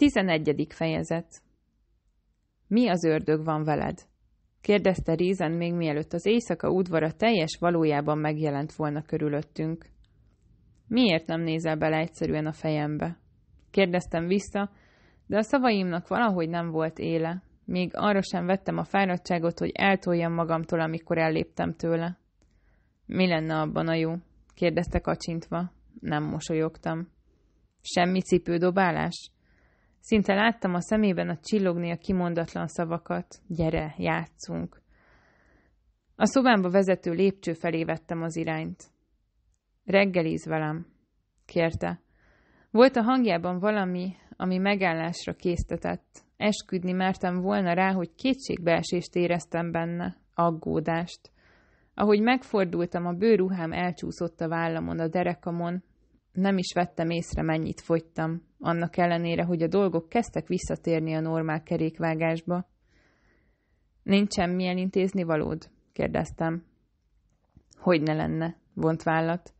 Tizenegyedik fejezet Mi az ördög van veled? kérdezte Rézen még mielőtt az éjszaka udvara teljes valójában megjelent volna körülöttünk. Miért nem nézel bele egyszerűen a fejembe? kérdeztem vissza, de a szavaimnak valahogy nem volt éle. Még arra sem vettem a fáradtságot, hogy eltoljam magamtól, amikor elléptem tőle. Mi lenne abban a jó? kérdezte kacsintva. Nem mosolyogtam. Semmi cipődobálás? Szinte láttam a szemében a csillogni a kimondatlan szavakat. Gyere, játszunk! A szobámba vezető lépcső felé vettem az irányt. Reggeliz velem, kérte. Volt a hangjában valami, ami megállásra késztetett. Esküdni mertem volna rá, hogy kétségbeesést éreztem benne, aggódást. Ahogy megfordultam, a bőruhám elcsúszott a vállamon, a derekamon. Nem is vettem észre, mennyit fogytam annak ellenére, hogy a dolgok kezdtek visszatérni a normál kerékvágásba. Nincs semmilyen intézni valód? kérdeztem. Hogy ne lenne, vont vállat.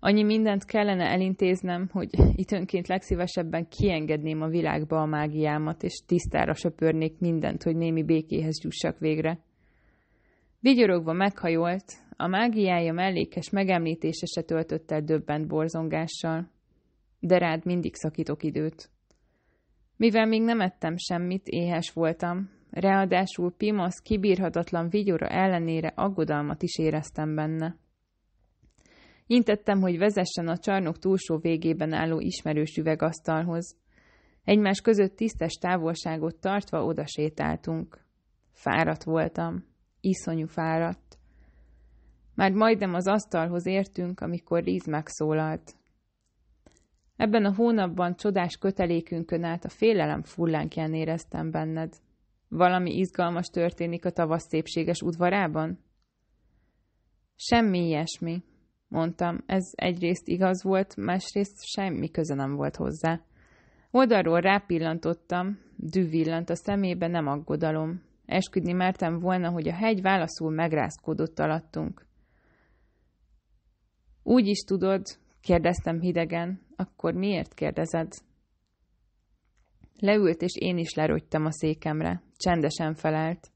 Annyi mindent kellene elintéznem, hogy időnként legszívesebben kiengedném a világba a mágiámat, és tisztára söpörnék mindent, hogy némi békéhez jussak végre. Vigyorogva meghajolt, a mágiája mellékes megemlítése se töltött el döbbent borzongással de rád mindig szakítok időt. Mivel még nem ettem semmit, éhes voltam, ráadásul Pimasz kibírhatatlan vigyora ellenére aggodalmat is éreztem benne. Intettem, hogy vezessen a csarnok túlsó végében álló ismerős üvegasztalhoz. Egymás között tisztes távolságot tartva oda sétáltunk. Fáradt voltam. Iszonyú fáradt. Már majdnem az asztalhoz értünk, amikor Liz megszólalt. Ebben a hónapban csodás kötelékünkön át a félelem fullánkján éreztem benned. Valami izgalmas történik a tavasz szépséges udvarában? Semmi ilyesmi, mondtam. Ez egyrészt igaz volt, másrészt semmi köze nem volt hozzá. Oldalról rápillantottam, dűvillant a szemébe nem aggodalom. Esküdni mertem volna, hogy a hegy válaszul megrázkódott alattunk. Úgy is tudod, kérdeztem hidegen, akkor miért kérdezed? Leült, és én is lerogytam a székemre. Csendesen felelt.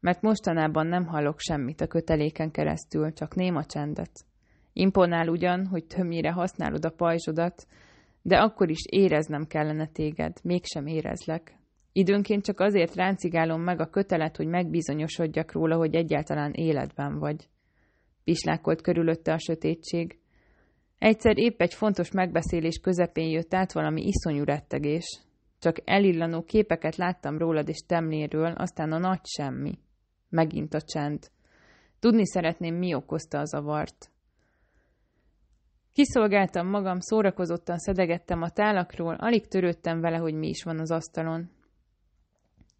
Mert mostanában nem hallok semmit a köteléken keresztül, csak néma csendet. Imponál ugyan, hogy tömnyire használod a pajzsodat, de akkor is éreznem kellene téged, mégsem érezlek. Időnként csak azért ráncigálom meg a kötelet, hogy megbizonyosodjak róla, hogy egyáltalán életben vagy. Pislákolt körülötte a sötétség, Egyszer épp egy fontos megbeszélés közepén jött át valami iszonyú rettegés. Csak elillanó képeket láttam rólad és temléről, aztán a nagy semmi. Megint a csend. Tudni szeretném, mi okozta az avart. Kiszolgáltam magam, szórakozottan szedegettem a tálakról, alig törődtem vele, hogy mi is van az asztalon.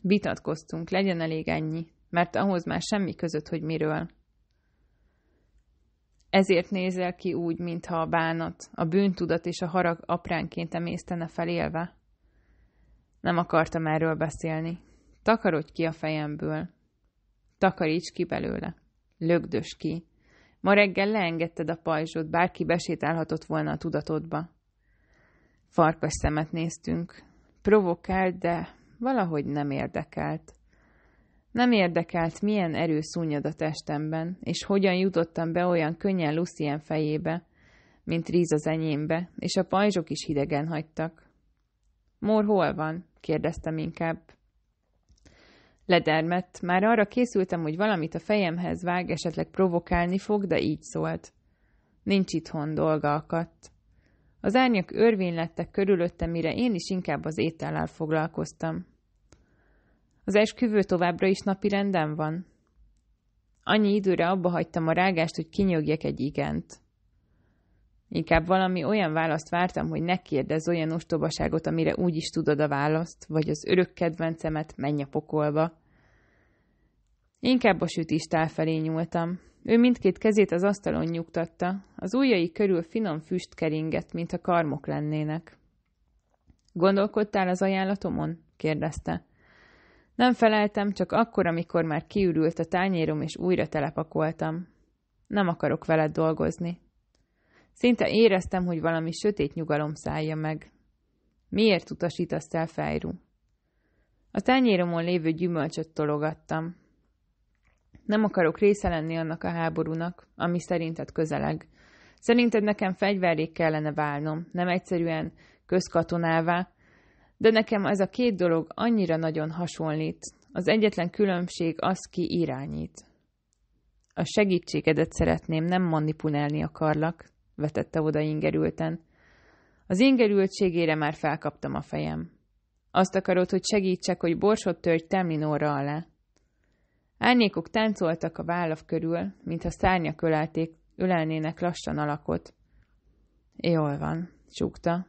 Vitatkoztunk, legyen elég ennyi, mert ahhoz már semmi között, hogy miről. Ezért nézel ki úgy, mintha a bánat, a bűntudat és a harag apránként emésztene felélve. Nem akartam erről beszélni. Takarodj ki a fejemből. Takaríts ki belőle. Lögdös ki. Ma reggel leengedted a pajzsot, bárki besétálhatott volna a tudatodba. Farkas szemet néztünk. Provokált, de valahogy nem érdekelt. Nem érdekelt, milyen erő szúnyad a testemben, és hogyan jutottam be olyan könnyen Lucien fejébe, mint Ríz az enyémbe, és a pajzsok is hidegen hagytak. Mor hol van? kérdeztem inkább. Ledermett, már arra készültem, hogy valamit a fejemhez vág, esetleg provokálni fog, de így szólt. Nincs itthon, dolga akadt. Az árnyak örvény lettek körülöttem, mire én is inkább az étellel foglalkoztam. Az esküvő továbbra is napi renden van? Annyi időre abba hagytam a rágást, hogy kinyögjek egy igent. Inkább valami olyan választ vártam, hogy ne kérdezz olyan ostobaságot, amire úgy is tudod a választ, vagy az örök kedvencemet menj a pokolba. Inkább a sütistál felé nyúltam. Ő mindkét kezét az asztalon nyugtatta, az ujjai körül finom füst keringett, mint a karmok lennének. Gondolkodtál az ajánlatomon? kérdezte. Nem feleltem, csak akkor, amikor már kiürült a tányérom, és újra telepakoltam. Nem akarok veled dolgozni. Szinte éreztem, hogy valami sötét nyugalom szállja meg. Miért utasítasz el Fejru? A tányéromon lévő gyümölcsöt tologattam. Nem akarok része lenni annak a háborúnak, ami szerinted közeleg. Szerinted nekem fegyverék kellene válnom, nem egyszerűen közkatonává, de nekem ez a két dolog annyira nagyon hasonlít, az egyetlen különbség az, ki irányít. A segítségedet szeretném, nem manipulálni akarlak, vetette oda ingerülten. Az ingerültségére már felkaptam a fejem. Azt akarod, hogy segítsek, hogy borsot törj Temlinóra alá. Árnyékok táncoltak a vállav körül, mintha szárnyak ölelték, ölelnének lassan alakot. Jól van, súgta.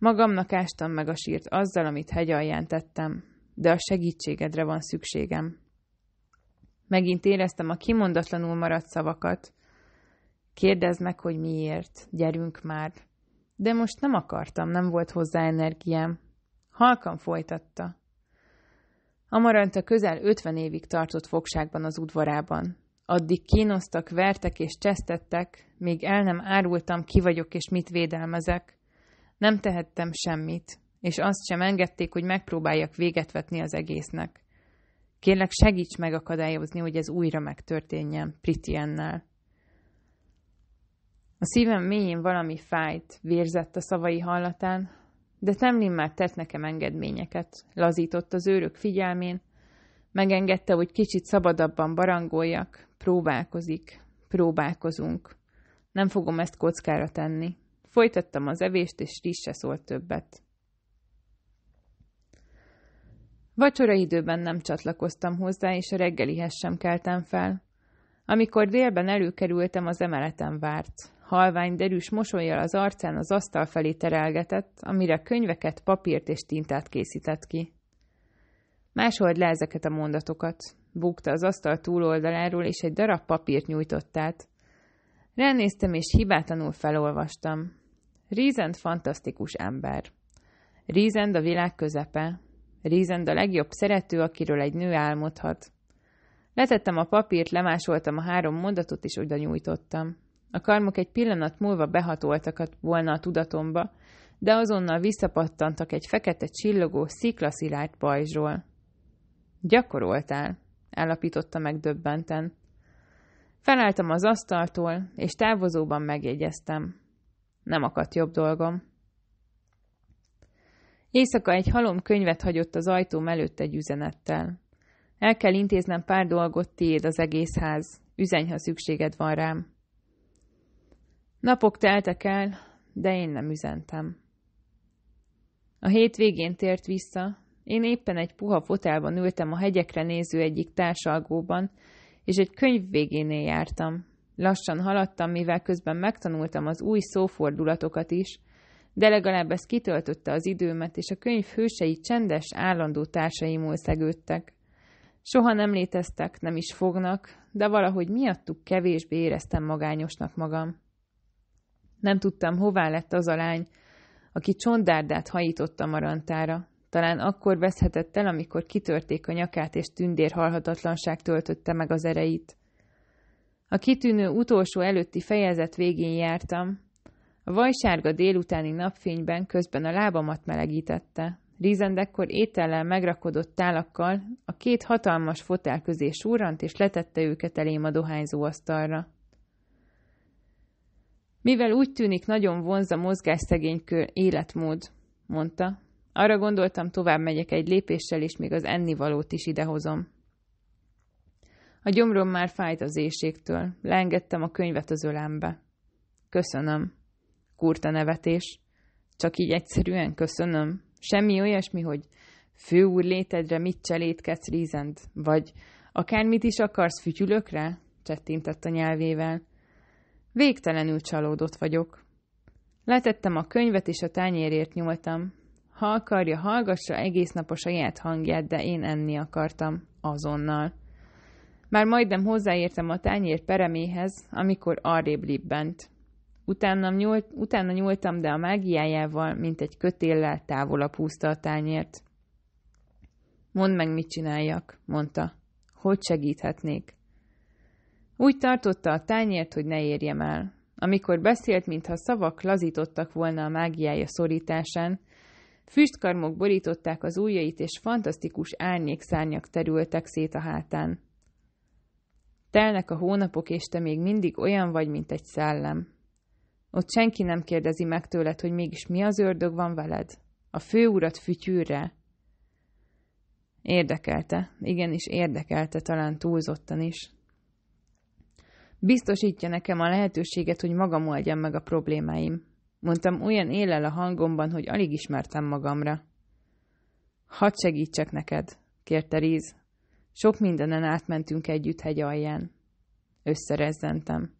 Magamnak ástam meg a sírt azzal, amit hegyalján tettem, de a segítségedre van szükségem. Megint éreztem a kimondatlanul maradt szavakat. Kérdezd meg, hogy miért, gyerünk már. De most nem akartam, nem volt hozzá energiám. Halkan folytatta. Amaranta közel ötven évig tartott fogságban az udvarában. Addig kínoztak, vertek és csesztettek, még el nem árultam, ki vagyok és mit védelmezek. Nem tehettem semmit, és azt sem engedték, hogy megpróbáljak véget vetni az egésznek. Kérlek, segíts megakadályozni, hogy ez újra megtörténjen Pritiennel. A szívem mélyén valami fájt, vérzett a szavai hallatán, de Temlin már tett nekem engedményeket, lazított az őrök figyelmén, megengedte, hogy kicsit szabadabban barangoljak, próbálkozik, próbálkozunk. Nem fogom ezt kockára tenni. Folytattam az evést, és Riz se szólt többet. Vacsora időben nem csatlakoztam hozzá, és a reggelihez sem keltem fel. Amikor délben előkerültem, az emeletem várt. Halvány derűs mosolyjal az arcán az asztal felé terelgetett, amire könyveket, papírt és tintát készített ki. Máshol le ezeket a mondatokat. Búgta az asztal túloldaláról, és egy darab papírt nyújtott át. Ránéztem, és hibátlanul felolvastam. Rízend fantasztikus ember. Rízend a világ közepe. Rízend a legjobb szerető, akiről egy nő álmodhat. Letettem a papírt, lemásoltam a három mondatot, és oda nyújtottam. A karmok egy pillanat múlva behatoltak volna a tudatomba, de azonnal visszapattantak egy fekete csillogó, sziklaszilárd pajzsról. Gyakoroltál, állapította meg döbbenten. Felálltam az asztaltól, és távozóban megjegyeztem. Nem akadt jobb dolgom. Éjszaka egy halom könyvet hagyott az ajtóm előtt egy üzenettel. El kell intéznem pár dolgot, tiéd az egész ház. Üzenj, ha szükséged van rám. Napok teltek el, de én nem üzentem. A végén tért vissza. Én éppen egy puha fotelban ültem a hegyekre néző egyik társalgóban, és egy könyv végénél jártam. Lassan haladtam, mivel közben megtanultam az új szófordulatokat is, de legalább ez kitöltötte az időmet, és a könyv hősei csendes, állandó társaimul szegődtek. Soha nem léteztek, nem is fognak, de valahogy miattuk kevésbé éreztem magányosnak magam. Nem tudtam, hová lett az a lány, aki csondárdát hajított a marantára. Talán akkor veszhetett el, amikor kitörték a nyakát, és tündér halhatatlanság töltötte meg az ereit. A kitűnő utolsó előtti fejezet végén jártam. A vajsárga délutáni napfényben közben a lábamat melegítette. Rizendekkor étellel megrakodott tálakkal a két hatalmas fotel közé súrant, és letette őket elém a dohányzó asztalra. Mivel úgy tűnik, nagyon vonz a mozgásszegénykör életmód, mondta, arra gondoltam, tovább megyek egy lépéssel, és még az ennivalót is idehozom. A gyomrom már fájt az éjségtől. Leengedtem a könyvet az ölembe. Köszönöm. Kurta nevetés. Csak így egyszerűen köszönöm. Semmi olyasmi, hogy fő úr létedre mit cselétkedsz rízend, vagy akármit is akarsz fütyülökre? Csettintett a nyelvével. Végtelenül csalódott vagyok. Letettem a könyvet, és a tányérért nyúltam. Ha akarja, hallgassa egész nap a saját hangját, de én enni akartam. Azonnal. Már majdnem hozzáértem a tányér pereméhez, amikor arrébb libbent. Utána, nyúlt, utána nyúltam, de a mágiájával, mint egy kötéllel távolabb húzta a tányért. Mondd meg, mit csináljak, mondta. Hogy segíthetnék? Úgy tartotta a tányért, hogy ne érjem el. Amikor beszélt, mintha szavak lazítottak volna a mágiája szorításán, Füstkarmok borították az ujjait, és fantasztikus árnyékszárnyak terültek szét a hátán. Telnek a hónapok, és te még mindig olyan vagy, mint egy szellem. Ott senki nem kérdezi meg tőled, hogy mégis mi az ördög van veled. A főurat fütyűrre. Érdekelte, igenis érdekelte, talán túlzottan is. Biztosítja nekem a lehetőséget, hogy magam oldjam meg a problémáim mondtam olyan élel a hangomban, hogy alig ismertem magamra. Hadd segítsek neked, kérte Riz. Sok mindenen átmentünk együtt hegy alján. Összerezzentem.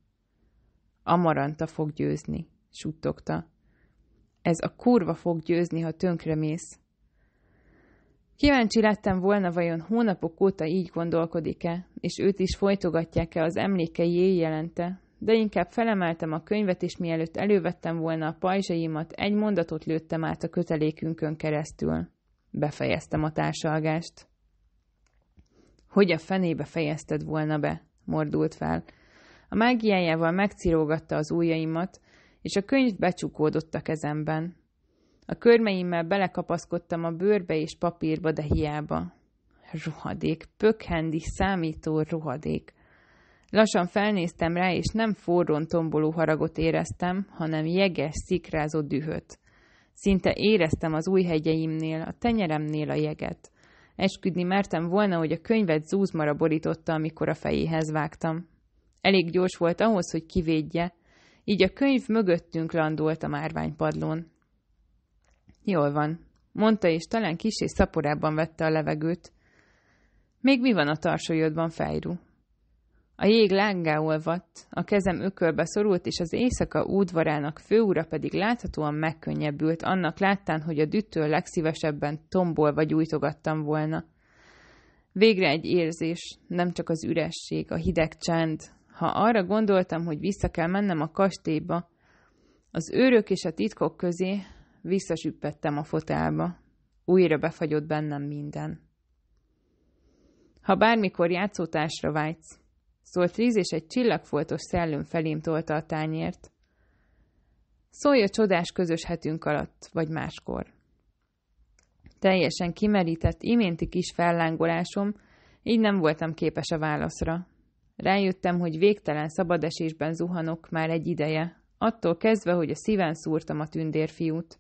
Amaranta fog győzni, suttogta. Ez a kurva fog győzni, ha mész. Kíváncsi lettem volna, vajon hónapok óta így gondolkodik-e, és őt is folytogatják-e az emlékei éjjelente, de inkább felemeltem a könyvet, és mielőtt elővettem volna a pajzsaimat, egy mondatot lőttem át a kötelékünkön keresztül. Befejeztem a társalgást. Hogy a fenébe fejezted volna be? mordult fel. A mágiájával megcirógatta az ujjaimat, és a könyv becsukódott a kezemben. A körmeimmel belekapaszkodtam a bőrbe és papírba, de hiába. Ruhadék, pökhendi, számító ruhadék. Lassan felnéztem rá, és nem forron tomboló haragot éreztem, hanem jeges, szikrázó dühöt. Szinte éreztem az új hegyeimnél, a tenyeremnél a jeget. Esküdni mertem volna, hogy a könyvet zúzmara borította, amikor a fejéhez vágtam. Elég gyors volt ahhoz, hogy kivédje, így a könyv mögöttünk landolt a márványpadlón. Jól van, mondta, és talán kis és szaporában vette a levegőt. Még mi van a tarsolyodban, fejru? A jég lángá olvadt, a kezem ökölbe szorult, és az éjszaka údvarának főúra pedig láthatóan megkönnyebbült, annak láttán, hogy a düttől legszívesebben tombolva gyújtogattam volna. Végre egy érzés, nem csak az üresség, a hideg csend. Ha arra gondoltam, hogy vissza kell mennem a kastélyba, az őrök és a titkok közé visszasüppettem a fotelba. Újra befagyott bennem minden. Ha bármikor játszótásra vágysz, szólt Riz, és egy csillagfoltos szellőn felém tolta a tányért. Szólj a csodás közös hetünk alatt, vagy máskor. Teljesen kimerített, iménti kis fellángolásom, így nem voltam képes a válaszra. Rájöttem, hogy végtelen szabadesésben zuhanok már egy ideje, attól kezdve, hogy a szíven szúrtam a tündérfiút.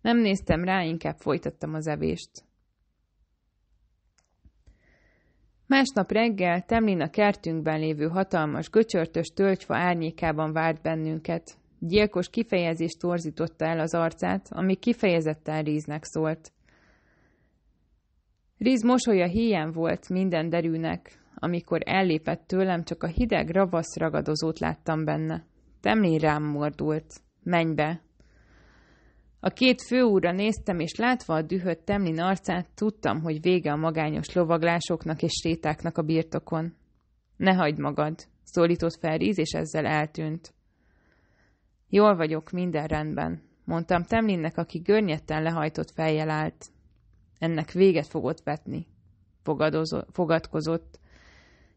Nem néztem rá, inkább folytattam az evést. Másnap reggel Temlin a kertünkben lévő hatalmas, göcsörtös tölgyfa árnyékában várt bennünket. Gyilkos kifejezést torzította el az arcát, ami kifejezetten Ríznek szólt. Ríz mosolya híján volt minden derűnek, amikor ellépett tőlem, csak a hideg, ravasz ragadozót láttam benne. Temlin rám mordult. Menj be! A két főúra néztem, és látva a dühött Temlin arcát, tudtam, hogy vége a magányos lovaglásoknak és sétáknak a birtokon. Ne hagyd magad, szólított fel Ríz, és ezzel eltűnt. Jól vagyok, minden rendben, mondtam Temlinnek, aki görnyetten lehajtott fejjel állt. Ennek véget fogott vetni. Fogadozo- fogadkozott.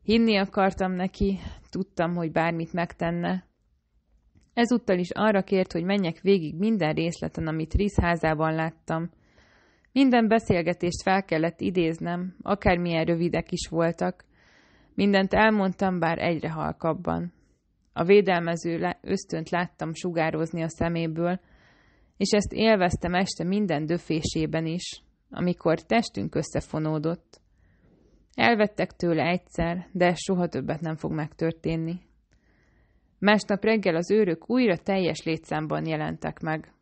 Hinni akartam neki, tudtam, hogy bármit megtenne, Ezúttal is arra kért, hogy menjek végig minden részleten, amit Risz házában láttam. Minden beszélgetést fel kellett idéznem, akármilyen rövidek is voltak. Mindent elmondtam, bár egyre halkabban. A védelmező ösztönt láttam sugározni a szeméből, és ezt élveztem este minden döfésében is, amikor testünk összefonódott. Elvettek tőle egyszer, de soha többet nem fog megtörténni. Másnap reggel az őrök újra teljes létszámban jelentek meg.